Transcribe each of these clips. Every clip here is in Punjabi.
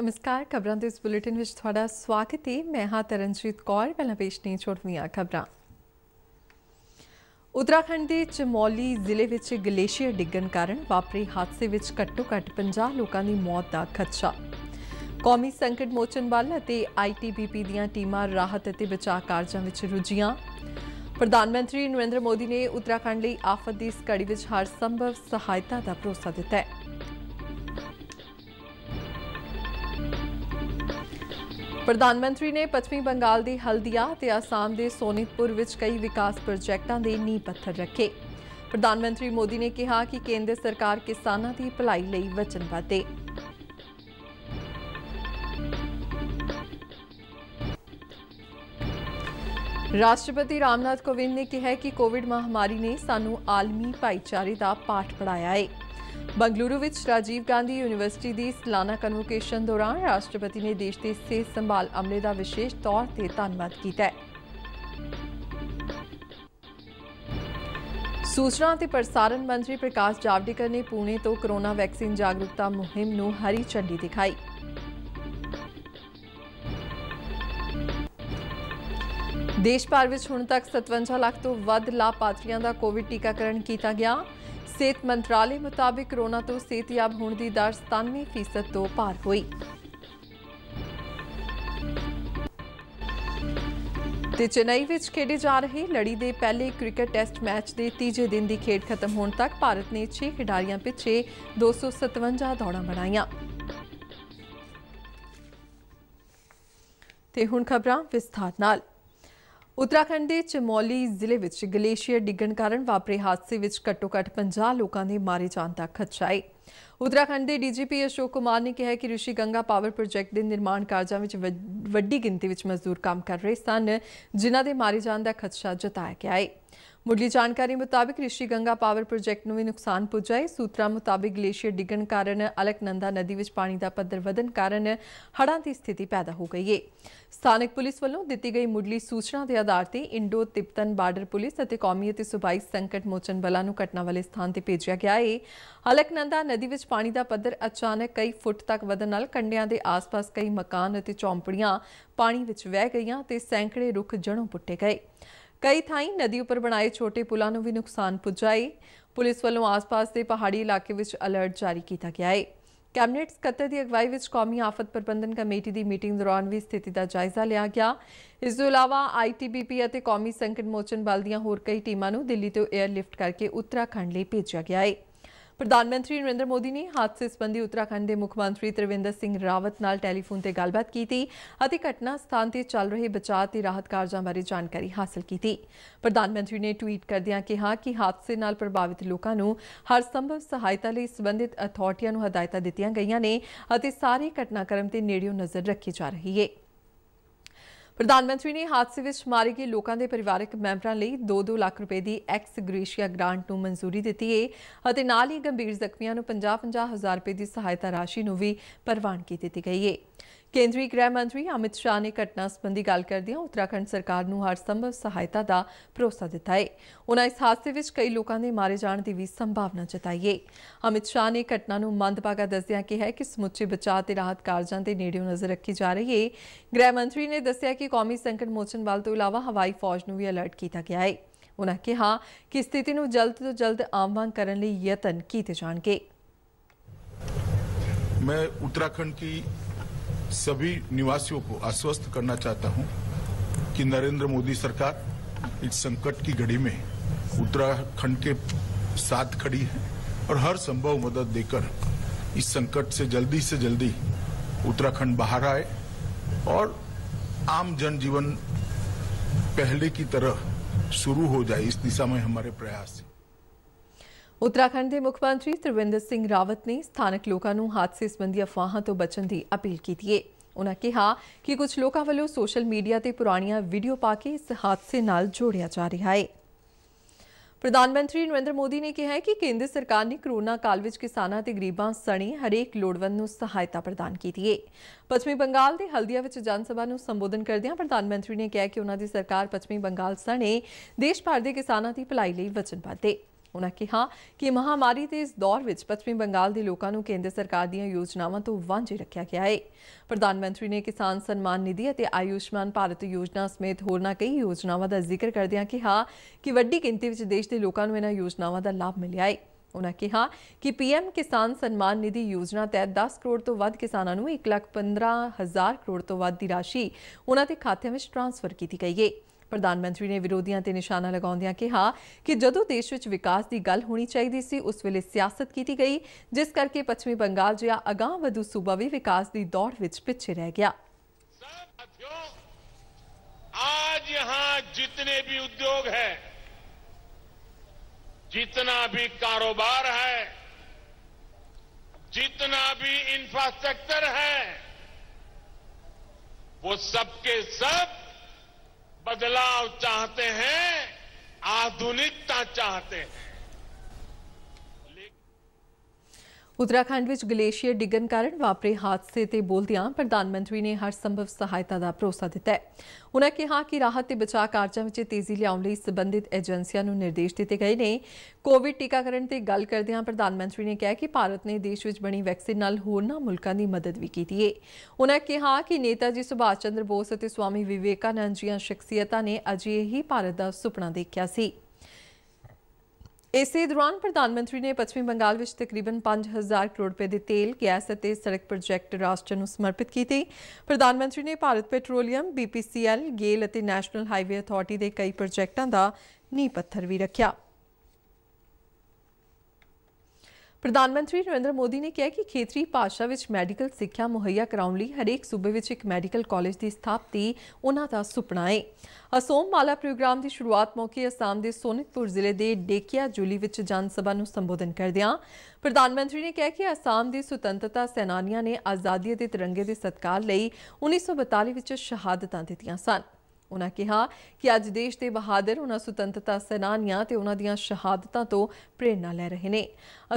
ਨਮਸਕਾਰ ਖਬਰਾਂ ਦੇ ਇਸ ਬੁਲੇਟਿਨ ਵਿੱਚ ਤੁਹਾਡਾ ਸਵਾਗਤ ਹੈ ਮੈਂ ਹਾਂ ਤਰਨਜੀਤ ਕੌਰ ਪਹਿਲਾਂ ਪੇਸ਼ ਨੇ ਛੋਟਵੀਆਂ ਖਬਰਾਂ ਉਤਰਾਖੰਡ ਦੇ ਚਮੋਲੀ ਜ਼ਿਲ੍ਹੇ ਵਿੱਚ ਗਲੇਸ਼ੀਅਰ ਡਿੱਗਣ ਕਾਰਨ ਵਾਪਰੇ ਹਾਦਸੇ ਵਿੱਚ ਘੱਟੋ-ਘੱਟ 50 ਲੋਕਾਂ ਦੀ ਮੌਤ ਦਾ ਖਦਸ਼ਾ ਕੌਮੀ ਸੰਕਟ ਮੋਚਨ ਬਲ ਅਤੇ ਆਈਟੀਬੀਪੀ ਦੀਆਂ ਟੀਮਾਂ ਰਾਹਤ ਅਤੇ ਬਚਾਅ ਕਾਰਜਾਂ ਵਿੱਚ ਰੁੱਝੀਆਂ ਪ੍ਰਧਾਨ ਮੰਤਰੀ ਨਰਿੰਦਰ ਮੋਦੀ ਨੇ ਉਤਰਾਖੰਡ ਲਈ ਆਫਤ ਦੀ ਇਸ ਘੜੀ ਵਿੱਚ ਹਰ ਸੰਭਵ ਸਹਾਇਤਾ ਦਾ ਭਰੋਸਾ ਦਿੱਤਾ ਹੈ ਪ੍ਰਧਾਨ ਮੰਤਰੀ ਨੇ ਪੱਛਮੀ ਬੰਗਾਲ ਦੀ ਹਲਦੀਆ ਤੇ ਆਸਾਮ ਦੇ ਸੋਨਿਤਪੁਰ ਵਿੱਚ ਕਈ ਵਿਕਾਸ ਪ੍ਰੋਜੈਕਟਾਂ ਦੇ ਨੀਂਹ ਪੱਥਰ ਰੱਖੇ ਪ੍ਰਧਾਨ ਮੰਤਰੀ ਮੋਦੀ ਨੇ ਕਿਹਾ ਕਿ ਕੇਂਦਰ ਸਰਕਾਰ ਕਿਸਾਨਾਂ ਦੀ ਭਲਾਈ ਲਈ ਵਚਨਬੱਧ ਹੈ ਰਾਸ਼ਟਰਪਤੀ ਰਾਮਨਾਥ ਕੋਵਿੰਦ ਨੇ ਕਿਹਾ ਕਿ ਕੋਵਿਡ ਮਹਾਮਾਰੀ ਨੇ ਸਾਨੂੰ ਆਲਮੀ ਭਾਈਚਾਰੇ ਦਾ ਪਾਠ ਪੜਾਇਆ ਹੈ ਬੰਗਲੁਰੂ ਵਿੱਚ ਰਾਜੀਵ ਗਾਂਧੀ ਯੂਨੀਵਰਸਿਟੀ ਦੀ ਸਲਾਨਾ ਕਨਵੋਕੇਸ਼ਨ ਦੌਰਾਨ ਰਾਸ਼ਟਰਪਤੀ ਨੇ ਦੇਸ਼ ਦੇ ਸਿਹਤ ਸੰਭਾਲ ਅਮਲੇ ਦਾ ਵਿਸ਼ੇਸ਼ ਤੌਰ ਤੇ ਧੰਨਵਾਦ ਕੀਤਾ ਹੈ। ਸੂਚਨਾ ਤੇ ਪ੍ਰਸਾਰਣ ਮੰਤਰੀ ਪ੍ਰਕਾਸ਼ ਜਾਵੜੇਕਰ ਨੇ ਪੂਨੇ ਤੋਂ ਕਰੋਨਾ ਵੈਕਸੀਨ ਜਾਗਰੂਕਤਾ ਮੁਹਿੰਮ ਨੂੰ ਹਰੀ ਝੰਡੀ ਦਿਖਾਈ। ਦੇਸ਼ ਭਰ ਵਿੱਚ ਹੁਣ ਤੱਕ 57 ਲੱਖ ਤੋਂ ਵੱਧ ਲਾਭਪਾਤਰੀਆਂ ਦਾ ਕੋਵਿਡ ਟੀਕਾਕਰਨ ਕੀਤਾ ਗਿਆ ਸਿਹਤ ਮੰਤਰਾਲੇ ਮੁਤਾਬਕ ਕਰੋਨਾ ਤੋਂ ਸਿਹਤਯਾਬ ਹੋਣ ਦੀ ਦਰ 97% ਤੋਂ ਪਾਰ ਹੋਈ ਤੇ ਚੇਨਈ ਵਿੱਚ ਖੇਡੇ ਜਾ ਰਹੇ ਲੜੀ ਦੇ ਪਹਿਲੇ ਕ੍ਰਿਕਟ ਟੈਸਟ ਮੈਚ ਦੇ ਤੀਜੇ ਦਿਨ ਦੀ ਖੇਡ ਖਤਮ ਹੋਣ ਤੱਕ ਭਾਰਤ ਨੇ 6 ਖਿਡਾਰੀਆਂ ਪਿੱਛੇ 257 ਦੌੜਾਂ ਬਣਾਈਆਂ ਤੇ ਹੁਣ ਖਬਰਾਂ ਵਿਸਥਾਰ ਨਾਲ ਉਤਰਾਖੰਡ ਦੇ ਚਮੋਲੀ ਜ਼ਿਲ੍ਹੇ ਵਿੱਚ ਗਲੇਸ਼ੀਅਰ ਡਿੱਗਣ ਕਾਰਨ ਵਾਪਰੇ ਹਾਦਸੇ ਵਿੱਚ ਘੱਟੋ-ਘੱਟ 50 ਲੋਕਾਂ ਦੇ ਮਾਰੇ ਜਾਣ ਦਾ ਖਦਸ਼ਾ ਹੈ। ਉਤਰਾਖੰਡ ਦੇ ਡੀਜੀਪੀ ਅਸ਼ੋਕ ਕੁਮਾਰ ਨੇ ਕਿਹਾ ਕਿ ਰਿਸ਼ੀ ਗੰਗਾ ਪਾਵਰ ਪ੍ਰੋਜੈਕਟ ਦੇ ਨਿਰਮਾਣ ਕਾਰਜਾਂ ਵਿੱਚ ਵੱਡੀ ਗਿਣਤੀ ਵਿੱਚ ਮਜ਼ਦੂਰ ਕੰਮ ਕਰ ਰਹੇ ਸਨ ਜਿਨ੍ਹਾਂ ਦੇ ਮਾਰੇ ਜਾਣ ਦਾ ਖਦਸ਼ਾ ਜਤਾਇਆ ਗਿਆ ਹੈ। ਮੁੱਢਲੀ ਜਾਣਕਾਰੀ ਮੁਤਾਬਕ ਰਿਸ਼ੀ ਗੰਗਾ ਪਾਵਰ ਪ੍ਰੋਜੈਕਟ ਨੂੰ ਵੀ ਨੁਕਸਾਨ ਪੁੱਜਾ ਹੈ ਸੂਤਰਾਂ ਮੁਤਾਬਕ ਗਲੇਸ਼ੀਅਰ ਡਿੱਗਣ ਕਾਰਨ ਅਲਕਨੰਦਾ ਨਦੀ ਵਿੱਚ ਪਾਣੀ ਦਾ ਪੱਧਰ ਵਧਣ ਕਾਰਨ ਹੜ੍ਹਾਂ ਦੀ ਸਥਿਤੀ ਪੈਦਾ ਹੋ ਗਈ ਹੈ ਸਥਾਨਕ ਪੁਲਿਸ ਵੱਲੋਂ ਦਿੱਤੀ ਗਈ ਮੁੱਢਲੀ ਸੂਚਨਾ ਦੇ ਆਧਾਰ ਤੇ ਇੰਡੋ ਤਿਬਤਨ ਬਾਰਡਰ ਪੁਲਿਸ ਅਤੇ ਕੌਮੀ ਅਤੇ ਸੁਭਾਈ ਸੰਕਟ ਮੋਚਨ ਬਲਾਂ ਨੂੰ ਘਟਨਾ ਵਾਲੇ ਸਥਾਨ ਤੇ ਭੇਜਿਆ ਗਿਆ ਹੈ ਅਲਕਨੰਦਾ ਨਦੀ ਵਿੱਚ ਪਾਣੀ ਦਾ ਪੱਧਰ ਅਚਾਨਕ ਕਈ ਫੁੱਟ ਤੱਕ ਵਧਣ ਨਾਲ ਕੰਡਿਆਂ ਦੇ ਆਸ-ਪਾਸ ਕਈ ਮਕਾਨ ਅਤੇ ਚੌਂਪੜੀਆਂ ਪਾਣੀ ਵਿੱਚ ਵਹਿ ਗਈਆਂ ਤੇ ਸੈਂਕੜੇ ਰੁੱਖ ਜੜੋਂ ਪੁੱਟੇ ਗਏ ਕਈ ਥਾਈਂ ਨਦੀ ਉੱਪਰ ਬਣਾਏ ਛੋਟੇ ਪੁਲਾਂ ਨੂੰ ਵੀ ਨੁਕਸਾਨ ਪਹੁੰਚਾਈ ਪੁਲਿਸ ਵੱਲੋਂ ਆਸ-ਪਾਸ ਦੇ ਪਹਾੜੀ ਇਲਾਕੇ ਵਿੱਚ ਅਲਰਟ ਜਾਰੀ ਕੀਤਾ ਗਿਆ ਹੈ ਕੈਬਨਿਟ ਸਕੱਤਰ ਦੀ ਅਗਵਾਈ ਵਿੱਚ ਕੌਮੀ ਆਫਤ ਪ੍ਰਬੰਧਨ ਕਮੇਟੀ ਦੀ ਮੀਟਿੰਗ ਦੌਰਾਨ ਵੀ ਸਥਿਤੀ ਦਾ ਜਾਇਜ਼ਾ ਲਿਆ ਗਿਆ ਇਸ ਤੋਂ ਇਲਾਵਾ ਆਈਟੀਬੀਪੀ ਅਤੇ ਕੌਮੀ ਸੰਕਟ ਮੋਚਨ ਬਲ ਦੀਆਂ ਹੋਰ ਕਈ ਟੀਮਾਂ ਨੂੰ ਦਿੱਲੀ ਤੋਂ ਲਿਫਟ ਕਰਕੇ ਉੱਤਰਾਖੰਡ ਲਈ ਭੇਜਿਆ ਗਿਆ ਹੈ ਪ੍ਰਧਾਨ ਮੰਤਰੀ ਨਰਿੰਦਰ ਮੋਦੀ ਨੇ ਹਾਦਸੇ ਸੰਬੰਧੀ ਉੱਤਰਾਖੰਡ ਦੇ ਮੁੱਖ ਮੰਤਰੀ ਤ੍ਰਿਵਿੰਦਰ ਸਿੰਘ ਰਾਵਤ ਨਾਲ ਟੈਲੀਫੋਨ ਤੇ ਗੱਲਬਾਤ ਕੀਤੀ ਅਤੇ ਘਟਨਾ ਸਥਾਨ ਤੇ ਚੱਲ ਰਹੇ ਬਚਾਅ ਤੇ ਰਾਹਤ ਕਾਰਜਾਂ ਬਾਰੇ ਜਾਣਕਾਰੀ ਹਾਸਲ ਕੀਤੀ ਪ੍ਰਧਾਨ ਮੰਤਰੀ ਨੇ ਟਵੀਟ ਕਰਦਿਆਂ ਕਿਹਾ ਕਿ ਹਾਦਸੇ ਨਾਲ ਪ੍ਰਭਾਵਿਤ ਲੋਕਾਂ ਨੂੰ ਹਰ ਸੰਭਵ ਸਹਾਇਤਾ ਲਈ ਸਬੰਧਿਤ ਅਥਾਰਟੀਆਂ ਨੂੰ ਹਦਾਇਤਾਂ ਦਿੱਤੀਆਂ ਗਈਆਂ ਨੇ ਅਤੇ ਸਾਰੇ ਘਟਨਾਕ੍ਰਮ ਤੇ ਨੇੜਿਓਂ ਨਜ਼ਰ ਰੱਖੀ ਜਾ ਰਹੀ ਹੈ ਪ੍ਰਧਾਨ ਮੰਤਰੀ ਨੇ ਹਾਦਸੇ ਵਿੱਚ ਮਾਰੇ ਗਏ ਲੋਕਾਂ ਦੇ ਪਰਿਵਾਰਕ ਮੈਂਬਰਾਂ ਲਈ 2-2 ਲੱਖ ਰੁਪਏ ਦੀ ਐਕਸ ਗ੍ਰੇਸ਼ੀਆ ਗ੍ਰਾਂਟ ਨੂੰ ਮਨਜ਼ੂਰੀ ਦਿੱਤੀ ਹੈ ਅਤੇ ਨਾਲ ਹੀ ਗੰਭੀਰ ਜ਼ਖਮੀਆਂ ਨੂੰ 50-50 ਹਜ਼ਾਰ ਰੁਪਏ ਦੀ ਸਹਾਇਤਾ ਰਾਸ਼ੀ ਨੂੰ ਵੀ ਪ੍ਰਵਾਨ ਕੀਤੀ ਦਿੱਤੀ ਗਈ ਹੈ ਕੇਂਦਰੀ ਗ੍ਰਹਿ ਮੰਤਰੀ ਅਮਿਤ ਸ਼ਾਹ ਨੇ ਘਟਨਾ ਸੰਬੰਧੀ ਗੱਲ ਕਰਦਿਆਂ ਉੱਤਰਾਖੰਡ ਸਰਕਾਰ ਨੂੰ ਹਰ ਸੰਭਵ ਸਹਾਇਤਾ ਦਾ ਭਰੋਸਾ ਦਿੱਤਾ ਹੈ ਉਹਨਾਂ ਇਸ ਹਾਦਸੇ ਵਿੱਚ ਕਈ ਲੋਕਾਂ ਦੇ ਮਾਰੇ ਜਾਣ ਦੀ ਵੀ ਸੰਭਾਵਨਾ ਜਤਾਈ ਹੈ ਅਮਿਤ ਸ਼ਾਹ ਨੇ ਘਟਨਾ ਨੂੰ ਮੰਦਭਾਗਾ ਦੱਸਦਿਆਂ ਕਿਹਾ ਕਿ ਸਮੁੱਚੇ ਬਚਾਅ ਤੇ ਰਾਹਤ ਕਾਰਜਾਂ ਤੇ ਨੇੜਿਓਂ ਨਜ਼ਰ ਰੱਖੀ ਜਾ ਰਹੀ ਹੈ ਗ੍ਰਹਿ ਮੰਤਰੀ ਨੇ ਦੱਸਿਆ ਕਿ ਕੌਮੀ ਸੰਕਟ ਮੋਚਨ ਬਲ ਤੋਂ ਇਲਾਵਾ ਹਵਾਈ ਫੌਜ ਨੂੰ ਵੀ ਅਲਰਟ ਕੀਤਾ ਗਿਆ ਹੈ ਉਹਨਾਂ ਕਿਹਾ ਕਿ ਸਥਿਤੀ ਨੂੰ ਜਲਦ ਤੋਂ ਜਲਦ ਆਮ ਵਾਂਗ ਕਰਨ ਲਈ ਯਤਨ ਕੀਤੇ ਜਾਣਗੇ ਮੈਂ ਉੱਤਰਾਖੰਡ ਕੀ सभी निवासियों को आश्वस्त करना चाहता हूं कि नरेंद्र मोदी सरकार इस संकट की घड़ी में उत्तराखंड के साथ खड़ी है और हर संभव मदद देकर इस संकट से जल्दी से जल्दी उत्तराखंड बाहर आए और आम जनजीवन पहले की तरह शुरू हो जाए इस दिशा में हमारे प्रयास है ਉੱਤਰਾਖੰਡ ਦੇ ਮੁੱਖ ਮੰਤਰੀ ਤ੍ਰਿਵਿੰਦਰ ਸਿੰਘ ਰਾਵਤ ਨੇ ਸਥਾਨਕ ਲੋਕਾਂ ਨੂੰ ਹਾਦਸੇ ਸੰਬੰਧੀ ਅਫਵਾਹਾਂ ਤੋਂ ਬਚਣ ਦੀ ਅਪੀਲ ਕੀਤੀ ਹੈ ਉਨ੍ਹਾਂ ਕਿਹਾ ਕਿ ਕੁਝ ਲੋਕਾਂ ਵੱਲੋਂ ਸੋਸ਼ਲ ਮੀਡੀਆ ਤੇ ਪੁਰਾਣੀਆਂ ਵੀਡੀਓ ਪਾ ਕੇ ਇਸ ਹਾਦਸੇ ਨਾਲ ਜੋੜਿਆ ਜਾ ਰਿਹਾ ਹੈ ਪ੍ਰਧਾਨ ਮੰਤਰੀ ਨਰਿੰਦਰ ਮੋਦੀ ਨੇ ਕਿਹਾ ਹੈ ਕਿ ਕੇਂਦਰ ਸਰਕਾਰ ਨੇ ਕਰੋਨਾ ਕਾਲ ਵਿੱਚ ਕਿਸਾਨਾਂ ਤੇ ਗਰੀਬਾਂ ਸਣੇ ਹਰੇਕ ਲੋੜਵੰਦ ਨੂੰ ਸਹਾਇਤਾ ਪ੍ਰਦਾਨ ਕੀਤੀ ਹੈ ਪੱਛਮੀ ਬੰਗਾਲ ਦੇ ਹਲਦੀਆ ਵਿੱਚ ਜਨ ਸਭਾ ਨੂੰ ਸੰਬੋਧਨ ਕਰਦਿਆਂ ਪ੍ਰਧਾਨ ਮੰਤਰੀ ਨੇ ਕਿਹਾ ਕਿ ਉਹਨਾਂ ਦੀ ਸਰਕਾਰ ਪੱਛਮੀ ਬੰਗਾਲ ਸਣੇ ਦੇਸ਼ ਭਰ ਦੇ ਕਿਸਾਨਾਂ ਦੀ ਭਲਾਈ ਲਈ ਵਚਨਬੱਧ ਹੈ ਉਹਨਾਂ ਕਿਹਾ ਕਿ ਮਹਾਮਾਰੀ ਦੇ ਇਸ ਦੌਰ ਵਿੱਚ ਪੱਛਮੀ ਬੰਗਾਲ ਦੇ ਲੋਕਾਂ ਨੂੰ ਕੇਂਦਰ ਸਰਕਾਰ ਦੀਆਂ ਯੋਜਨਾਵਾਂ ਤੋਂ ਵਾਂਝੇ ਰੱਖਿਆ ਗਿਆ ਹੈ ਪ੍ਰਧਾਨ ਮੰਤਰੀ ਨੇ ਕਿਸਾਨ ਸਨਮਾਨ ਨਿਧੀ ਅਤੇ ਆਯੁਸ਼ਮਾਨ ਭਾਰਤ ਯੋਜਨਾ ਸਮੇਤ ਹੋਰਨਾਂ ਕਈ ਯੋਜਨਾਵਾਂ ਦਾ ਜ਼ਿਕਰ ਕਰਦਿਆਂ ਕਿਹਾ ਕਿ ਵੱਡੀ ਗਿਣਤੀ ਵਿੱਚ ਦੇਸ਼ ਦੇ ਲੋਕਾਂ ਨੂੰ ਇਹਨਾਂ ਯੋਜਨਾਵਾਂ ਦਾ ਲਾਭ ਮਿਲਿਆ ਹੈ ਉਹਨਾਂ ਕਿਹਾ ਕਿ ਪੀਐਮ ਕਿਸਾਨ ਸਨਮਾਨ ਨਿਧੀ ਯੋਜਨਾ ਤਹਿਤ 10 ਕਰੋੜ ਤੋਂ ਵੱਧ ਕਿਸਾਨਾਂ ਨੂੰ 1,15,000 ਕਰੋੜ ਤੋਂ ਵੱਧ ਦੀ ਰਾਸ਼ੀ ਉਹਨਾਂ ਦੇ ਖਾਤਿਆਂ ਵਿੱਚ ਟ੍ਰਾਂਸਫਰ ਕੀਤੀ ਗਈ ਹੈ ਪ੍ਰਧਾਨ ਮੰਤਰੀ ਨੇ ਵਿਰੋਧੀਆਂ ਤੇ ਨਿਸ਼ਾਨਾ ਲਗਾਉਂਦਿਆਂ ਕਿਹਾ ਕਿ ਜਦੋਂ ਦੇਸ਼ ਵਿੱਚ ਵਿਕਾਸ ਦੀ ਗੱਲ ਹੋਣੀ ਚਾਹੀਦੀ ਸੀ ਉਸ ਵੇਲੇ ਸਿਆਸਤ ਕੀਤੀ ਗਈ ਜਿਸ ਕਰਕੇ ਪੱਛਮੀ ਬੰਗਾਲ ਜਿਹਾ ਅਗਾਹ ਵਧੂ ਸੂਬਾ ਵੀ ਵਿਕਾਸ ਦੀ ਦੌੜ ਵਿੱਚ ਪਿੱਛੇ ਰਹਿ ਗਿਆ ਅੱਜ आज ਜਿੰਨੇ ਵੀ ਉਦਯੋਗ ਹੈ ਜਿੰਨਾ ਵੀ ਕਾਰੋਬਾਰ ਹੈ ਜਿੰਨਾ ਵੀ ਇਨਫਰਾਸਟ੍ਰਕਚਰ ਹੈ ਉਹ ਸਭ ਕੇ ਸਭ बदलाव चाहते हैं आधुनिकता चाहते हैं ਉਤਰਾਖੰਡ ਵਿੱਚ ਗਲੇਸ਼ੀਅਰ ਡਿੱਗਣ ਕਾਰਨ ਵਾਪਰੇ ਹਾਦਸੇ ਤੇ ਬੋਲਦਿਆਂ ਪ੍ਰਧਾਨ ਮੰਤਰੀ ਨੇ ਹਰ ਸੰਭਵ ਸਹਾਇਤਾ ਦਾ ਭਰੋਸਾ ਦਿੱਤਾ ਹੈ ਉਨ੍ਹਾਂ ਕਿਹਾ ਕਿ ਰਾਹਤ ਤੇ ਬਚਾਅ ਕਾਰਜਾਂ ਵਿੱਚ ਤੇਜ਼ੀ ਲਿਆਉਣ ਲਈ ਸਬੰਧਿਤ ਏਜੰਸੀਆਂ ਨੂੰ ਨਿਰਦੇਸ਼ ਦਿੱਤੇ ਗਏ ਨੇ ਕੋਵਿਡ ਟੀਕਾਕਰਨ ਤੇ ਗੱਲ ਕਰਦਿਆਂ ਪ੍ਰਧਾਨ ਮੰਤਰੀ ਨੇ ਕਿਹਾ ਕਿ ਭਾਰਤ ਨੇ ਦੇਸ਼ ਵਿੱਚ ਬਣੀ ਵੈਕਸੀਨ ਨਾਲ ਹੋਰਨਾਂ ਮੁਲਕਾਂ ਦੀ ਮਦਦ ਵੀ ਕੀਤੀ ਹੈ ਉਨ੍ਹਾਂ ਕਿਹਾ ਕਿ ਨੇਤਾ ਜੀ ਸੁਭਾਸ਼ ਚੰਦਰ ਬੋਸ ਅਤੇ ਸਵਾਮੀ ਵਿਵੇਕਾਨੰਦ ਜੀਆਂ ਸ਼ਖਸੀਅਤਾਂ ਨੇ ਅਜੇ ਹੀ ਭਾਰਤ ਦਾ ਸੁਪਨਾ ਦੇਖਿਆ ਸੀ ਇਸੇ ਦੌਰਾਨ ਪ੍ਰਧਾਨ ਮੰਤਰੀ ਨੇ ਪੱਛਮੀ ਬੰਗਾਲ ਵਿੱਚ ਤਕਰੀਬਨ 5000 ਕਰੋੜ ਰੁਪਏ ਦੇ ਤੇਲ, ਗੈਸ ਅਤੇ ਸੜਕ ਪ੍ਰੋਜੈਕਟ ਰਾਸ਼ਟਰ ਨੂੰ ਸਮਰਪਿਤ ਕੀਤੇ। ਪ੍ਰਧਾਨ ਮੰਤਰੀ ਨੇ ਭਾਰਤ ਪੈਟਰੋਲੀਅਮ, BPCL, ਗੇਲ ਅਤੇ ਨੈਸ਼ਨਲ ਹਾਈਵੇ ਅਥਾਰਟੀ ਦੇ ਕਈ ਪ੍ਰੋਜੈਕਟਾਂ ਦਾ ਨੀਂਹ ਪੱਥਰ ਵੀ ਰੱਖਿਆ। ਪ੍ਰਧਾਨ ਮੰਤਰੀ ਨਰਿੰਦਰ ਮੋਦੀ ਨੇ ਕਿਹਾ ਕਿ ਖੇਤਰੀ ਭਾਸ਼ਾ ਵਿੱਚ ਮੈਡੀਕਲ ਸਿੱਖਿਆ ਮੁਹੱਈਆ ਕਰਾਉਣ ਲਈ ਹਰੇਕ ਸੂਬੇ ਵਿੱਚ ਇੱਕ ਮੈਡੀਕਲ ਕਾਲਜ ਦੀ ਸਥਾਪਤੀ ਉਹਨਾਂ ਦਾ ਸੁਪਨਾ ਹੈ। ਅਸੋਮ ਮਾਲਾ ਪ੍ਰੋਗਰਾਮ ਦੀ ਸ਼ੁਰੂਆਤ ਮੌਕੇ ਅਸਾਮ ਦੇ ਸੋਨਿਤਪੁਰ ਜ਼ਿਲ੍ਹੇ ਦੇ ਡੇਕਿਆ ਜੁਲੀ ਵਿੱਚ ਜਨ ਸਭਾ ਨੂੰ ਸੰਬੋਧਨ ਕਰਦਿਆਂ ਪ੍ਰਧਾਨ ਮੰਤਰੀ ਨੇ ਕਿਹਾ ਕਿ ਅਸਾਮ ਦੇ ਸੁਤੰਤਰਤਾ ਸੈਨਾਨੀਆਂ ਨੇ ਆਜ਼ਾਦੀ ਦੇ ਤਿਰੰਗੇ ਦੇ ਸਤਕਾਰ ਲਈ 1942 ਵਿੱਚ ਸ਼ਹਾਦਤਾਂ ਦਿੱਤੀਆਂ ਸਨ। उन्होंने कहा कि अज देश के बहादुर उन्होंने सुतंत्रता सैनानिया उन्हों दहादतों तो प्रेरणा लै रहे हैं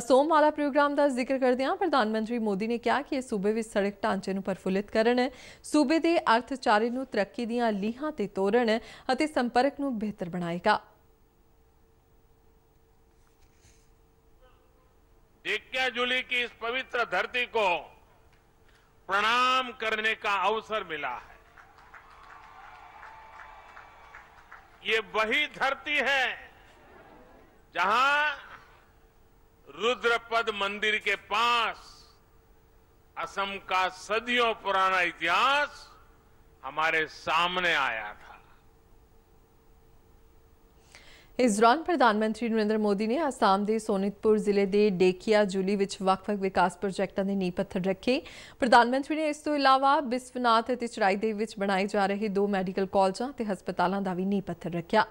असोम वाला प्रोग्राम का जिक्र करद प्रधानमंत्री मोदी ने कहा कि सूबे में सड़क ढांचे प्रफुलित कर सूबे के अर्थचारे को तरक्की दीहां तोरण संपर्क न बेहतर बनाएगा देख्या जुली की इस पवित्र धरती को प्रणाम करने का अवसर मिला है ये वही धरती है जहां रुद्रपद मंदिर के पास असम का सदियों पुराना इतिहास हमारे सामने आया था ਇਸ ਦੌਰਾਨ ਪ੍ਰਧਾਨ ਮੰਤਰੀ ਨਰਿੰਦਰ ਮੋਦੀ ਨੇ ਆਸਾਮ ਦੇ ਸੋਨਿਤਪੁਰ ਜ਼ਿਲ੍ਹੇ ਦੇ ਡੇਕੀਆ ਜੁਲੀ ਵਿੱਚ ਵੱਖ-ਵੱਖ ਵਿਕਾਸ ਪ੍ਰੋਜੈਕਟਾਂ ਦੇ ਨੀਂਹ ਪੱਥਰ ਰੱਖੇ ਪ੍ਰਧਾਨ ਮੰਤਰੀ ਨੇ ਇਸ ਤੋਂ ਇਲਾਵਾ ਬਿਸਵਨਾਥ ਅਤੇ ਚਰਾਈ ਦੇ ਵਿੱਚ ਬਣਾਏ ਜਾ ਰਹੇ ਦੋ ਮੈਡੀਕਲ ਕਾਲਜਾਂ ਤੇ ਹਸਪਤਾਲਾਂ ਦਾ ਵੀ ਨੀਂਹ ਪੱਥਰ ਰੱਖਿਆ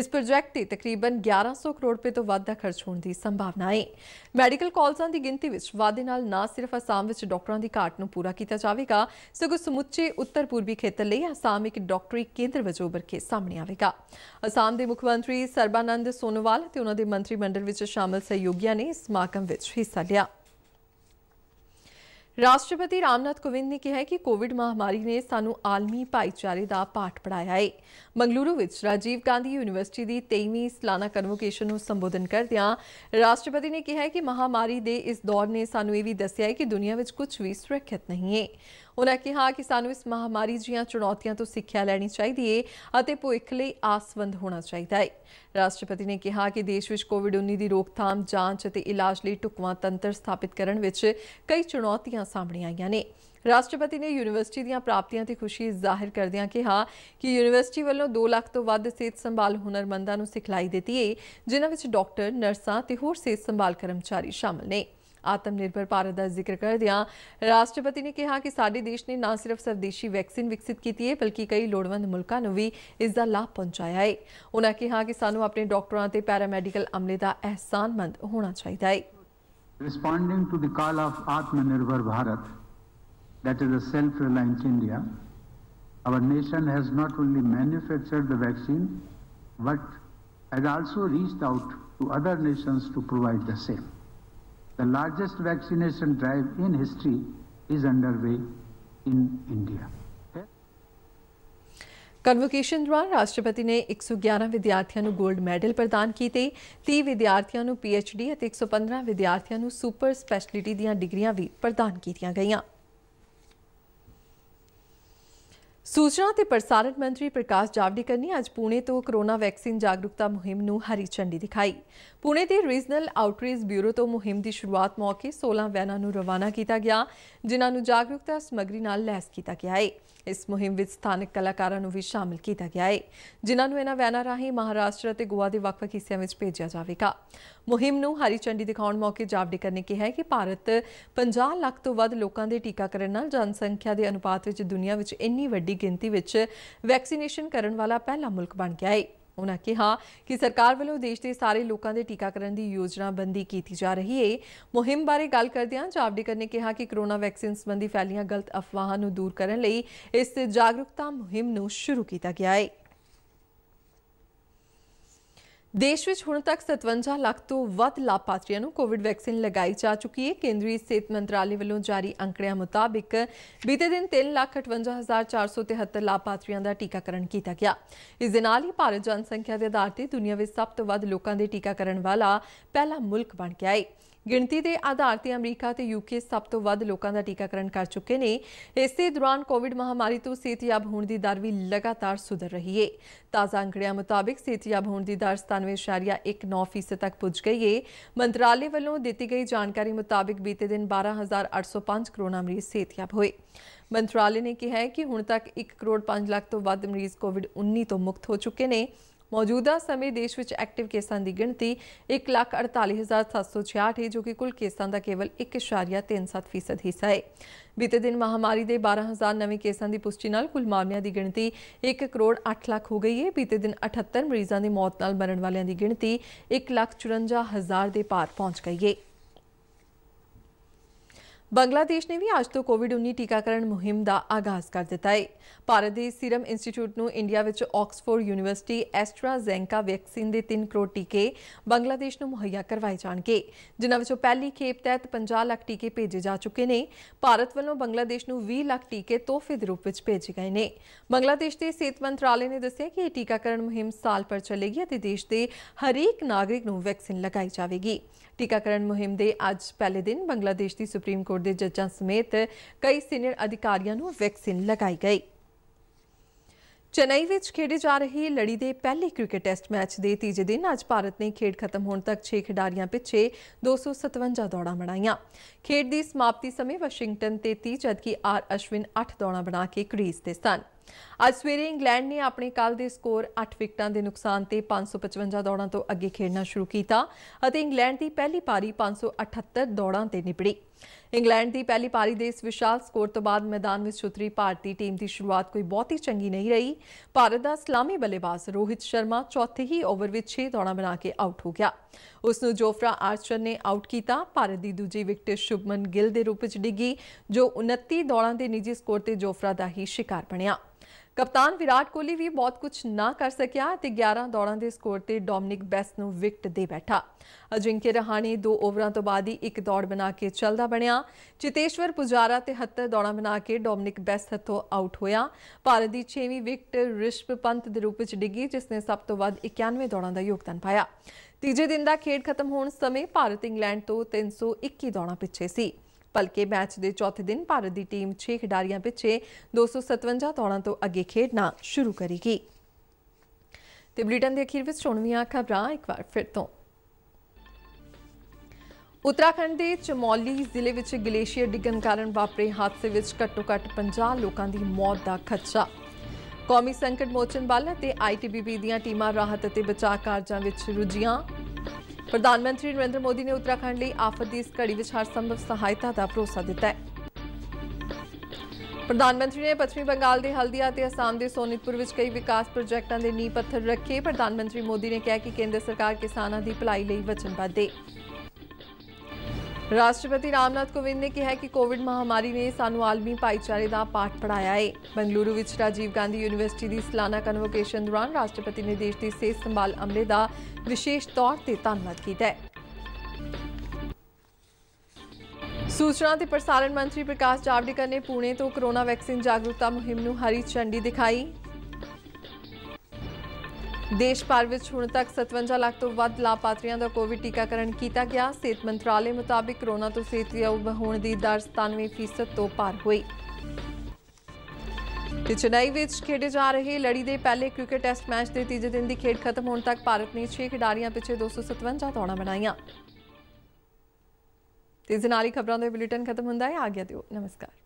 ਇਸ ਪ੍ਰੋਜੈਕਟ ਤੇ ਤਕਰੀਬਨ 1100 ਕਰੋੜ ਰੁਪਏ ਤੋਂ ਵੱਧ ਦਾ ਖਰਚ ਹੋਣ ਦੀ ਸੰਭਾਵਨਾ ਹੈ ਮੈਡੀਕਲ ਕਾਲਜਾਂ ਦੀ ਗਿਣਤੀ ਵਿੱਚ ਵਾਧੇ ਨਾਲ ਨਾ ਸਿਰਫ ਆਸਾਮ ਵਿੱਚ ਡਾਕਟਰਾਂ ਦੀ ਘਾਟ ਨੂੰ ਪੂਰਾ ਕੀਤਾ ਜਾਵੇਗਾ ਸਗੋਂ ਸਮੁੱਚੇ ਉੱਤਰ ਪੂਰਬੀ ਖੇਤਰ ਲਈ ਆਸਾਮ ਇੱਕ ਡਾਕਟਰੀ ਕੇਂਦਰ ਵਜੋਂ ਉੱਭਰ ਕੇ ਸਾਹਮਣੇ ਆਵੇਗਾ ਆਸਾਮ ਦੇ ਮੁੱਖ ਮੰਤਰੀ ਸਰ ਸਰਬਾਨੰਦ ਸੋਨੋਵਾਲ ਤੇ ਉਹਨਾਂ ਦੇ ਮੰਤਰੀ ਮੰਡਲ ਵਿੱਚ ਸ਼ਾਮਲ ਸਹਿਯੋਗੀਆਂ ਨੇ ਇਸ ਮਾਕਮ ਵਿੱਚ ਹਿੱਸਾ ਲਿਆ ਰਾਸ਼ਟਰਪਤੀ ਰਾਮਨਾਥ ਕੋਵਿੰਦ ਨੇ ਕਿਹਾ ਕਿ ਕੋਵਿਡ ਮਹਾਮਾਰੀ ਨੇ ਸਾਨੂੰ ਆਲਮੀ ਭਾਈਚਾਰੇ ਦਾ ਪਾਠ ਪੜਾਇਆ ਹੈ ਮੰਗਲੂਰੂ ਵਿੱਚ ਰਾਜੀਵ ਗਾਂਧੀ ਯੂਨੀਵਰਸਿਟੀ ਦੀ 23ਵੀਂ ਸਾਲਾਨਾ ਕਨਵੋਕੇਸ਼ਨ ਨੂੰ ਸੰਬੋਧਨ ਕਰਦਿਆਂ ਰਾਸ਼ਟਰਪਤੀ ਨੇ ਕਿਹਾ ਕਿ ਮਹਾਮਾਰੀ ਦੇ ਇਸ ਦੌਰ ਨੇ ਸਾਨੂੰ ਇਹ ਵੀ ਦੱਸਿਆ ਹੈ ਕਿ ਦੁਨੀਆ ਵਿੱਚ ਕੁਝ ਵੀ ਸੁਰੱਖਿਅਤ ਨਹੀਂ ਹੈ ਉਹਨਾਂ ਕਿਹਾ ਕਿ ਸਾਨੂੰ ਇਸ ਮਹਾਮਾਰੀ ਜੀਆਂ ਚੁਣੌਤੀਆਂ ਤੋਂ ਸਿੱਖਿਆ ਲੈਣੀ ਚਾਹੀਦੀ ਹੈ ਅਤੇ ਭਵਿੱਖ ਲਈ ਆਸਵੰਦ ਹੋਣਾ ਚਾਹੀਦਾ ਹੈ ਰਾਸ਼ਟਰਪਤੀ ਨੇ ਕਿਹਾ ਕਿ ਦੇਸ਼ ਵਿੱਚ ਕੋਵਿਡ-19 ਦੀ ਰੋਕਥਾਮ ਜਾਂਚ ਅਤੇ ਇਲਾਜ ਲਈ ਟੁਕਵਾ ਤੰਤਰ ਸਥਾਪਿਤ ਕਰਨ ਵਿੱਚ ਕਈ ਚੁਣੌਤੀਆਂ ਸਾਹਮਣੇ ਆਈਆਂ ਨੇ ਰਾਸ਼ਟਰਪਤੀ ਨੇ ਯੂਨੀਵਰਸਿਟੀ ਦੀਆਂ ਪ੍ਰਾਪਤੀਆਂ ਤੇ ਖੁਸ਼ੀ ਜ਼ਾਹਿਰ ਕਰਦਿਆਂ ਕਿਹਾ ਕਿ ਯੂਨੀਵਰਸਿਟੀ ਵੱਲੋਂ 2 ਲੱਖ ਤੋਂ ਵੱਧ ਸਿਹਤ ਸੰਭਾਲ ਹੁਨਰਮੰਦਾਂ ਨੂੰ ਸਿਖਲਾਈ ਦਿੱਤੀ ਹੈ ਜਿਨ੍ਹਾਂ ਵਿੱਚ ਡਾਕਟਰ ਨਰਸਾਂ ਤੇ ਹੋਰ ਸਿਹਤ ਸੰਭਾਲ ਕਰਮਚਾਰੀ ਸ਼ਾਮਲ ਨੇ आत्मनिर्भर भारत का जिक्र कर दिया राष्ट्रपति ने कहा कि साडे देश ने ना सिर्फ स्वदेशी वैक्सीन विकसित की है बल्कि कई लोड़वंद मुल्कों भी इसका लाभ पहुंचाया है उन्होंने कहा कि सू अपने डॉक्टर से ਡਾਕਟਰਾਂ ਤੇ ਪੈਰਾਮੈਡੀਕਲ ਅਮਲੇ ਦਾ ਅਹਿਸਾਨਮੰਦ ਹੋਣਾ ਚਾਹੀਦਾ responding to the call of atmanirbhar bharat that is a self reliant india our nation has not only manufactured the vaccine but has also reached out to other nations to provide the same The largest vaccination drive in history is underway in India. Convocation ਦੌਰਾਨ ਰਾਸ਼ਟਰਪਤੀ ਨੇ 111 ਵਿਦਿਆਰਥੀਆਂ ਨੂੰ 골ਡ ਮੈਡਲ ਪ੍ਰਦਾਨ ਕੀਤੇ 30 ਵਿਦਿਆਰਥੀਆਂ ਨੂੰ ਪੀਐਚਡੀ ਅਤੇ 115 ਵਿਦਿਆਰਥੀਆਂ ਨੂੰ ਸੁਪਰ ਸਪੈਸ਼ਲਿਟੀ ਦੀਆਂ ਡਿਗਰੀਆਂ ਵੀ ਪ੍ਰਦਾਨ ਕੀਤੀਆਂ ਗਈਆਂ ਸੂਚਨਾ ਤੇ ਪ੍ਰਸਾਰਣ ਮੰਤਰੀ ਪ੍ਰਕਾਸ਼ ਜਾਵੜੇਕਰ ਨੇ ਅੱਜ ਪੂਨੇ ਤੋਂ ਕਰੋਨਾ ਵੈਕਸੀਨ ਜਾਗਰੂਕਤਾ ਮੁਹਿੰਮ ਨੂੰ ਹਰੀ ਝੰਡੀ ਦਿਖਾਈ। ਪੂਨੇ ਦੇ ਰੀਜਨਲ ਆਊਟਰੀਚ ਬਿਊਰੋ ਤੋਂ ਮੁਹਿੰਮ ਦੀ ਸ਼ੁਰੂਆਤ ਮੌਕੇ 16 ਵੈਨਾਂ ਨੂੰ ਰਵਾਨਾ ਕੀਤਾ ਗਿਆ ਜਿਨ੍ਹਾਂ ਨੂੰ ਜਾਗਰੂਕਤਾ ਸਮਗਰੀ ਨਾਲ ਲੈਸ ਕੀਤਾ ਗਿਆ ਹੈ। ਇਸ ਮੁਹਿੰਮ ਵਿੱਚ ਸਥਾਨਕ ਕਲਾਕਾਰਾਂ ਨੂੰ ਵੀ ਸ਼ਾਮਲ ਕੀਤਾ ਗਿਆ ਹੈ ਜਿਨ੍ਹਾਂ ਨੂੰ ਇਹਨਾਂ ਵੈਨਾਂ ਰਾਹੀਂ ਮਹਾਰਾਸ਼ਟਰ ਅਤੇ ਗੋਆ ਦੇ ਵੱਖ-ਵੱਖ ਹਿੱਸਿਆਂ ਵਿੱਚ ਭੇਜਿਆ ਜਾਵੇਗਾ ਮੁਹਿੰਮ ਨੂੰ ਹਰੀ ਚੰਡੀ ਦਿਖਾਉਣ ਮੌਕੇ ਜਾਵੜੇਕਰ ਨੇ ਕਿਹਾ ਹੈ ਕਿ ਭਾਰਤ 50 ਲੱਖ ਤੋਂ ਵੱਧ ਲੋਕਾਂ ਦੇ ਟੀਕਾਕਰਨ ਨਾਲ ਜਨਸੰਖਿਆ ਦੇ ਅਨੁਪਾਤ ਵਿੱਚ ਦੁਨੀਆ ਵਿੱਚ ਇੰਨੀ ਵੱਡੀ ਗਿਣਤੀ ਵਿੱਚ ਵੈਕਸੀਨੇਸ਼ਨ ਕਰਨ ਵਾਲਾ ਪਹਿਲਾ ਮੁਲਕ ਬਣ ਗਿਆ ਹੈ ਉਹਨਾਂ ਕਿਹਾ ਕਿ ਸਰਕਾਰ ਵੱਲੋਂ ਦੇਸ਼ ਦੇ ਸਾਰੇ ਲੋਕਾਂ ਦੇ ਟੀਕਾਕਰਨ ਦੀ ਯੋਜਨਾ ਬੰਦੀ ਕੀਤੀ ਜਾ ਰਹੀ ਹੈ ਮੁਹਿੰਮ ਬਾਰੇ ਗੱਲ ਕਰਦਿਆਂ ਜਾਵੜੇਕਰ ਨੇ ਕਿਹਾ ਕਿ ਕਰੋਨਾ ਵੈਕਸੀਨ ਸੰਬੰਧੀ ਫੈਲੀਆਂ ਗਲਤ ਅਫਵਾਹਾਂ ਨੂੰ ਦੂਰ ਕਰਨ ਲਈ ਇਸ ਜਾਗਰੂਕਤਾ ਮੁਹਿੰਮ ਨੂੰ ਸ਼ੁਰੂ ਕੀਤਾ ਗਿਆ ਹੈ ਦੇਸ਼ ਵਿੱਚ ਹੁਣ ਤੱਕ 57 ਲੱਖ ਤੋਂ ਵੱਧ ਲਾਭਪਾਤਰੀਆਂ ਨੂੰ ਕੋਵਿਡ ਵੈਕਸੀਨ ਲਗਾਈ ਜਾ ਚੁੱਕੀ ਹੈ ਕੇਂਦਰੀ ਸਿਹਤ ਮੰਤਰਾਲੇ ਵੱਲੋਂ ਜਾਰੀ ਅੰਕੜਿਆਂ ਮੁਤਾਬਕ ਬੀਤੇ ਦਿਨ 358473 ਲਾਭਪਾਤਰੀਆਂ ਦਾ ਟੀਕਾਕਰਨ ਕੀਤਾ ਗਿਆ ਇਸ ਦੇ ਨਾਲ ਹੀ ਭਾਰਤ ਜਨਸੰਖਿਆ ਦੇ ਆਧਾਰ ਤੇ ਦੁਨੀਆ ਵਿੱਚ ਸਭ ਤੋਂ ਵੱਧ ਲੋਕਾਂ ਦੇ ਟੀਕਾਕਰਨ ਵਾਲਾ ਪਹਿਲਾ ਮੁਲਕ ਬਣ ਗਿਆ ਹੈ ਗਿਣਤੀ ਦੇ ਆਧਾਰ ਤੇ ਅਮਰੀਕਾ ਤੇ ਯੂਕੇ ਸਭ ਤੋਂ ਵੱਧ ਲੋਕਾਂ ਦਾ ਟੀਕਾਕਰਨ ਕਰ ਚੁੱਕੇ ਨੇ ਇਸੇ ਦੌਰਾਨ ਕੋਵਿਡ ਮਹਾਮਾਰੀ ਤੋਂ ਸਿਹਤਯਾਬ ਹੋਣ ਦੀ ਦਰ ਵੀ ਲਗਾਤਾਰ ਸੁਧਰ ਰਹੀ ਹੈ ਤਾਜ਼ਾ ਅੰਕੜਿਆਂ ਮੁਤਾਬਕ ਸਿਹਤਯਾਬ ਹੋਣ ਦੀ ਦਰ 97.19% ਤੱਕ ਪਹੁੰਚ ਗਈ ਹੈ ਮੰਤਰਾਲੇ ਵੱਲੋਂ ਦਿੱਤੀ ਗਈ ਜਾਣਕਾਰੀ ਮੁਤਾਬਕ ਬੀਤੇ ਦਿਨ 12805 ਕਰੋਨਾ ਮਰੀਜ਼ ਸਿਹਤਯਾਬ ਹੋਏ ਮੰਤਰਾਲੇ ਨੇ ਕਿਹਾ ਹੈ ਕਿ ਹੁਣ ਤੱਕ 1 ਕਰੋੜ 5 ਲੱਖ ਤੋਂ ਵੱਧ ਮਰੀਜ਼ ਕੋਵਿਡ-19 ਤੋਂ ਮੁਕਤ ਹੋ ਚੁੱਕੇ ਨੇ ਮੌਜੂਦਾ ਸਮੇਂ ਦੇਸ਼ ਵਿੱਚ ਐਕਟਿਵ ਕੇਸਾਂ ਦੀ ਗਿਣਤੀ 148766 ਹੈ ਜੋ ਕਿ ਕੁੱਲ ਕੇਸਾਂ ਦਾ ਕੇਵਲ 1.37% ਹਿੱਸਾ ਹੈ ਬੀਤੇ ਦਿਨ ਮਹਾਮਾਰੀ ਦੇ 12000 ਨਵੇਂ ਕੇਸਾਂ ਦੀ ਪੁਸ਼ਟੀ ਨਾਲ ਕੁੱਲ ਮਾਮਲਿਆਂ ਦੀ ਗਿਣਤੀ 1 ਕਰੋੜ 8 ਲੱਖ ਹੋ ਗਈ ਹੈ ਬੀਤੇ ਦਿਨ 78 ਮਰੀਜ਼ਾਂ ਦੀ ਮੌਤ ਨਾਲ ਮਰਨ ਵਾਲਿਆਂ ਦੀ ਗਿਣਤੀ 1 ਲੱਖ 54000 ਦੇ ਪਾਰ ਪਹੁੰਚ ਗਈ ਹੈ ਬੰਗਲਾਦੇਸ਼ ਨੇ ਵੀ ਅੱਜ ਤੋਂ ਕੋਵਿਡ-19 ਟੀਕਾਕਰਨ ਮੁਹਿੰਮ ਦਾ ਆਗਾਜ਼ ਕਰ ਦਿੱਤਾ ਹੈ ਭਾਰਤ ਦੇ ਸੀਰਮ ਇੰਸਟੀਚਿਊਟ ਨੂੰ ਇੰਡੀਆ ਵਿੱਚ ਆਕਸਫੋਰਡ ਯੂਨੀਵਰਸਿਟੀ ਐਸਟਰਾਜ਼ੈਂਕਾ ਵੈਕਸੀਨ ਦੇ 3 ਕਰੋੜ ਟੀਕੇ ਬੰਗਲਾਦੇਸ਼ ਨੂੰ ਮੁਹੱਈਆ ਕਰਵਾਏ ਜਾਣਗੇ ਜਿਨ੍ਹਾਂ ਵਿੱਚੋਂ ਪਹਿਲੀ ਖੇਪ ਤਹਿਤ 50 ਲੱਖ ਟੀਕੇ ਭੇਜੇ ਜਾ ਚੁੱਕੇ ਨੇ ਭਾਰਤ ਵੱਲੋਂ ਬੰਗਲਾਦੇਸ਼ ਨੂੰ 20 ਲੱਖ ਟੀਕੇ ਤੋਹਫੇ ਦੇ ਰੂਪ ਵਿੱਚ ਭੇਜੇ ਗਏ ਨੇ ਬੰਗਲਾਦੇਸ਼ ਦੇ ਸਿਹਤ ਮੰਤਰਾਲੇ ਨੇ ਦੱਸਿਆ ਕਿ ਇਹ ਟੀਕਾਕਰਨ ਮੁਹਿੰਮ ਸਾਲ ਪਰ ਚੱਲੇਗੀ ਅਤੇ ਦੇਸ਼ ਦੇ ਹਰੇਕ ਨਾਗਰਿਕ ਨੂੰ ਵੈਕਸੀਨ ਲਗਾਈ ਜਾਵੇਗੀ ਟੀਕਾਕਰਨ ਮੁਹਿੰਮ ਦੇ ਅੱਜ ਪਹਿਲੇ ਦਿਨ ਬੰਗਲਾਦੇਸ਼ ਦੀ ਸੁਪਰੀਮ ਕੋਰਟ ਬੋਰਡ ਦੇ ਜੱਜਾਂ ਸਮੇਤ ਕਈ ਸੀਨੀਅਰ ਅਧਿਕਾਰੀਆਂ ਨੂੰ ਵੈਕਸੀਨ ਲਗਾਈ ਗਈ ਚੇਨਈ ਵਿੱਚ ਖੇਡੇ ਜਾ ਰਹੇ ਲੜੀ ਦੇ ਪਹਿਲੇ ਕ੍ਰਿਕਟ ਟੈਸਟ ਮੈਚ ਦੇ ਤੀਜੇ ਦਿਨ ਅੱਜ ਭਾਰਤ ਨੇ ਖੇਡ ਖਤਮ ਹੋਣ ਤੱਕ 6 ਖਿਡਾਰੀਆਂ ਪਿੱਛੇ 257 ਦੌੜਾਂ ਬਣਾਈਆਂ। ਖੇਡ ਦੀ ਸਮਾਪਤੀ ਸਮੇਂ ਵਾਸ਼ਿੰਗਟਨ 33 ਜਦਕਿ ਆਰ ਅਸ਼ਵਿਨ 8 ਦੌੜਾਂ ਬਣਾ ਕੇ ਕ੍ਰੀਜ਼ ਤੇ ਸਨ। ਅੱਜ ਸਵੇਰੇ ਇੰਗਲੈਂਡ ਨੇ ਆਪਣੇ ਕੱਲ ਦੇ ਸਕੋਰ 8 ਵਿਕਟਾਂ ਦੇ ਨੁਕਸਾਨ ਤੇ 555 ਦੌੜਾਂ ਤੋਂ ਅੱਗੇ ਖੇਡਣਾ ਸ਼ੁਰੂ ਕੀਤਾ ਅਤੇ ਇੰਗਲੈਂਡ ਦੀ ਪਹਿਲੀ ਪਾਰੀ 578 ਦੌੜਾਂ ਤੇ ਨਿਪੜੀ ਇੰਗਲੈਂਡ ਦੀ ਪਹਿਲੀ ਪਾਰੀ ਦੇ ਇਸ ਵਿਸ਼ਾਲ ਸਕੋਰ ਤੋਂ ਬਾਅਦ ਮੈਦਾਨ ਵਿੱਚ ਉਤਰੀ ਭਾਰਤੀ ਟੀਮ ਦੀ ਸ਼ੁਰੂਆਤ ਕੋਈ ਬਹੁਤੀ ਚੰਗੀ ਨਹੀਂ ਰਹੀ ਭਾਰਤ ਦਾ ਸਲਾਮੀ ਬੱਲੇਬਾਜ਼ ਰੋਹਿਤ ਸ਼ਰਮਾ ਚੌਥੇ ਹੀ ਓਵਰ ਵਿੱਚ 6 ਦੌੜਾਂ ਬਣਾ ਕੇ ਆਊਟ ਹੋ ਗਿਆ ਉਸ ਨੂੰ ਜੋਫਰਾ ਆਰਚਰ ਨੇ ਆਊਟ ਕੀਤਾ ਭਾਰਤ ਦੀ ਦੂਜੀ ਵਿਕਟ ਸ਼ੁਭਮਨ ਗਿੱਲ ਦੇ ਰੂਪ ਵਿੱਚ ਡਿੱਗੀ ਜੋ 29 ਦੌੜਾਂ ਦੇ ਨਿੱਜੀ ਸਕੋਰ ਤੇ ਜੋਫਰਾ ਦਾ ਹੀ ਸ਼ਿਕਾਰ ਬਣਿਆ ਕਪਤਾਨ ਵਿਰਾਟ ਕੋਹਲੀ ਵੀ ਬਹੁਤ ਕੁਝ ਨਾ ਕਰ ਸਕਿਆ ਤੇ 11 ਦੌੜਾਂ ਦੇ ਸਕੋਰ ਤੇ ਡੋਮਨਿਕ ਬੈਸ ਨੂੰ ਵਿਕਟ ਦੇ ਬੈਠਾ ਅਜਿੰਕੇ ਰਹਾਣੇ ਦੋ ਓਵਰਾਂ ਤੋਂ ਬਾਅਦ ਹੀ ਇੱਕ ਦੌੜ ਬਣਾ ਕੇ ਚੱਲਦਾ ਬਣਿਆ ਚਿਤੇਸ਼ਵਰ ਪੁਜਾਰਾ ਤੇ 73 ਦੌੜਾਂ ਬਣਾ ਕੇ ਡੋਮਨਿਕ ਬੈਸ ਹੱਥੋਂ ਆਊਟ ਹੋਇਆ ਭਾਰਤ ਦੀ 6ਵੀਂ ਵਿਕਟ ਰਿਸ਼ਭ ਪੰਤ ਦੇ ਰੂਪ ਵਿੱਚ ਡਿੱਗੀ ਜਿਸ ਨੇ ਸਭ ਤੋਂ ਵੱਧ 91 ਦੌੜਾਂ ਦਾ ਯੋਗਦਾਨ ਪਾਇਆ ਤੀਜੇ ਦਿਨ ਦਾ ਖੇਡ ਖਤਮ ਹੋਣ ਸਮੇਂ ਭਾਰਤ ਇੰਗਲੈਂਡ ਤੋਂ 321 ਦੌੜਾਂ ਪਿੱਛੇ ਸੀ ਬਲਕਿ ਮੈਚ ਦੇ ਚੌਥੇ ਦਿਨ ਭਾਰਤ ਦੀ ਟੀਮ 6 ਖਿਡਾਰੀਆਂ ਪਿੱਛੇ 257 ਦੌੜਾਂ ਤੋਂ ਅੱਗੇ ਖੇਡਣਾ ਸ਼ੁਰੂ ਕਰੇਗੀ ਤੇ ਬ੍ਰਿਟਨ ਦੇ ਅਖੀਰ ਵਿੱਚ ਸੁਣਵੀਆਂ ਖਬਰਾਂ ਇੱਕ ਵਾਰ ਫਿਰ ਤੋਂ ਉੱਤਰਾਖੰਡ ਦੇ ਚਮੌਲੀ ਜ਼ਿਲ੍ਹੇ ਵਿੱਚ ਗਲੇਸ਼ੀਅਰ ਡਿੱਗਣ ਕਾਰਨ ਵਾਪਰੇ ਹਾਦਸੇ ਵਿੱਚ ਘੱਟੋ-ਘੱਟ 50 ਲੋਕਾਂ ਦੀ ਮੌਤ ਦਾ ਖਤਰਾ ਕੌਮੀ ਸੰਕਟ ਮੋਚਨ ਬਲ ਅਤੇ ਆਈਟੀਬੀਪੀ ਦੀਆਂ ਟੀਮਾਂ ਰਾਹਤ ਅਤੇ ਬਚਾਅ ਕਾਰਜਾਂ ਵਿੱਚ ਰੁੱਝੀਆਂ ਪ੍ਰਧਾਨ ਮੰਤਰੀ ਨਰਿੰਦਰ ਮੋਦੀ ਨੇ ਉੱਤਰਾਖੰਡ ਲਈ ਆਫਤ ਦੀ ਇਸ ਘੜੀ ਵਿੱਚ ਹਰ ਸੰਭਵ ਸਹਾਇਤਾ ਦਾ ਭਰੋਸਾ ਦਿੱਤਾ ਹੈ ਪ੍ਰਧਾਨ ਮੰਤਰੀ ਨੇ ਪੱਛਮੀ ਬੰਗਾਲ ਦੇ ਹਲਦੀਆ ਤੇ ਅਸਾਮ ਦੇ ਸੋਨਿਤਪੁਰ ਵਿੱਚ ਕਈ ਵਿਕਾਸ ਪ੍ਰੋਜੈਕਟਾਂ ਦੇ ਨੀਂਹ ਪੱਥਰ ਰੱਖੇ ਪ੍ਰਧਾਨ ਮੰਤਰੀ ਮੋਦੀ ਨੇ ਕਿਹਾ ਕਿ ਕੇਂਦਰ ਸਰਕਾਰ ਕਿਸਾਨਾਂ ਦੀ ਭਲਾਈ ਲਈ ਵਚਨਬੱਧ ਹੈ ਰਾਸ਼ਟਰਪਤੀ ਰਾਮਨਾਥ ਕੋਵਿੰਦ ਨੇ ਕਿਹਾ ਕਿ ਕੋਵਿਡ ਮਹਾਮਾਰੀ ਨੇ ਸਾਨੂੰ ਆਲਮੀ ਭਾਈਚਾਰੇ ਦਾ ਪਾਠ ਪੜਾਇਆ ਹੈ ਬੰਗਲੁਰੂ ਵਿੱਚ ਰਾਜੀਵ ਗਾਂਧੀ ਯੂਨੀਵਰਸਿਟੀ ਦੀ ਸਾਲਾਨਾ ਕਨਵੋਕੇਸ਼ਨ ਦੌਰਾਨ ਰਾਸ਼ਟਰਪਤੀ ਨੇ ਦੇਸ਼ ਦੀ ਸਿਹਤ ਸੰਭਾਲ ਅਮਲੇ ਦਾ ਵਿਸ਼ੇਸ਼ ਤੌਰ ਤੇ ਧੰਨਵਾਦ ਕੀਤਾ ਹੈ ਸੂਚਨਾ ਤੇ ਪ੍ਰਸਾਰਣ ਮੰਤਰੀ ਪ੍ਰਕਾਸ਼ ਜਾਵੜੇਕਰ ਨੇ ਪੂਨੇ ਤੋਂ ਕੋਰੋਨਾ ਵੈਕਸੀਨ ਜਾਗਰੂਕਤਾ ਮੁਹਿੰਮ ਨੂੰ ਹਰੀ ਝੰਡੀ ਦਿਖਾਈ ਦੇਸ਼ ਭਰ ਵਿੱਚ ਹੁਣ ਤੱਕ 57 ਲੱਖ ਤੋਂ ਵੱਧ ਲਾਪਾਤਰੀਆਂ ਦਾ ਕੋਵਿਡ ਟੀਕਾਕਰਨ ਕੀਤਾ ਗਿਆ ਸਿਹਤ ਮੰਤਰਾਲੇ ਮੁਤਾਬਿਕ ਕਰੋਨਾ ਤੋਂ ਸਿਹਤ ਹੋਣ ਦੀ ਦਰ 97% ਤੋਂ ਪਾਰ ਹੋਈ ਤੇ ਚੇਨਈ ਵਿੱਚ ਖੇਡੇ ਜਾ ਰਹੇ ਲੜੀ ਦੇ ਪਹਿਲੇ ਕ੍ਰਿਕਟ ਟੈਸਟ ਮੈਚ ਦੇ ਤੀਜੇ ਦਿਨ ਦੀ ਖੇਡ ਖਤਮ ਹੋਣ ਤੱਕ ਭਾਰਤ ਨੇ 6 ਖਿਡਾਰੀਆਂ ਪਿੱਛੇ 257 ਦੌੜਾਂ ਬਣਾਈਆਂ ਤੇ ਇਸ ਨਾਲ ਹੀ ਖਬਰਾਂ ਦਾ ਬੁਲੇਟਿਨ ਖਤਮ ਹੁੰਦਾ ਹੈ ਆ ਗਿਆ ਦਿਓ ਨਮਸਕਾਰ